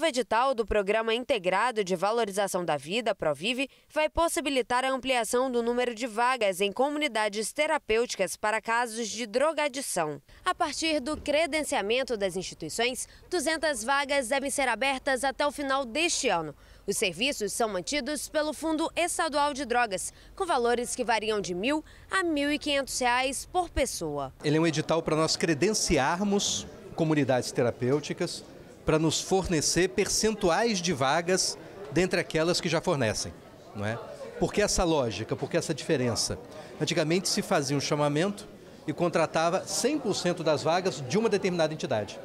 novo edital do Programa Integrado de Valorização da Vida, Provive, vai possibilitar a ampliação do número de vagas em comunidades terapêuticas para casos de drogadição. A partir do credenciamento das instituições, 200 vagas devem ser abertas até o final deste ano. Os serviços são mantidos pelo Fundo Estadual de Drogas, com valores que variam de R$ 1.000 a R$ 1.500 por pessoa. Ele é um edital para nós credenciarmos comunidades terapêuticas para nos fornecer percentuais de vagas dentre aquelas que já fornecem. Não é? Por que essa lógica? Por que essa diferença? Antigamente se fazia um chamamento e contratava 100% das vagas de uma determinada entidade.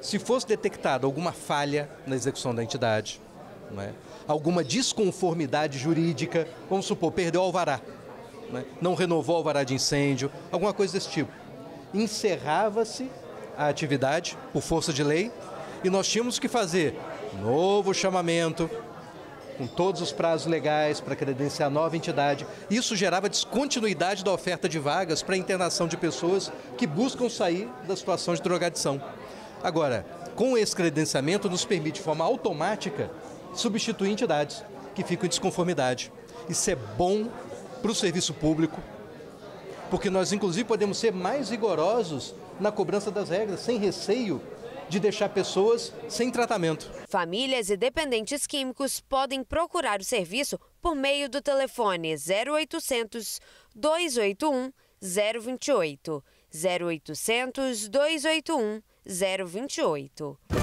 Se fosse detectada alguma falha na execução da entidade, é? alguma desconformidade jurídica, vamos supor, perdeu o alvará, não, é? não renovou o alvará de incêndio, alguma coisa desse tipo, encerrava-se a atividade por força de lei e nós tínhamos que fazer novo chamamento, com todos os prazos legais para credenciar nova entidade. Isso gerava descontinuidade da oferta de vagas para internação de pessoas que buscam sair da situação de drogadição. Agora, com esse credenciamento, nos permite de forma automática substituir entidades que ficam em desconformidade. Isso é bom para o serviço público, porque nós, inclusive, podemos ser mais rigorosos na cobrança das regras, sem receio de deixar pessoas sem tratamento. Famílias e dependentes químicos podem procurar o serviço por meio do telefone 0800 281 028. 0800 281 028.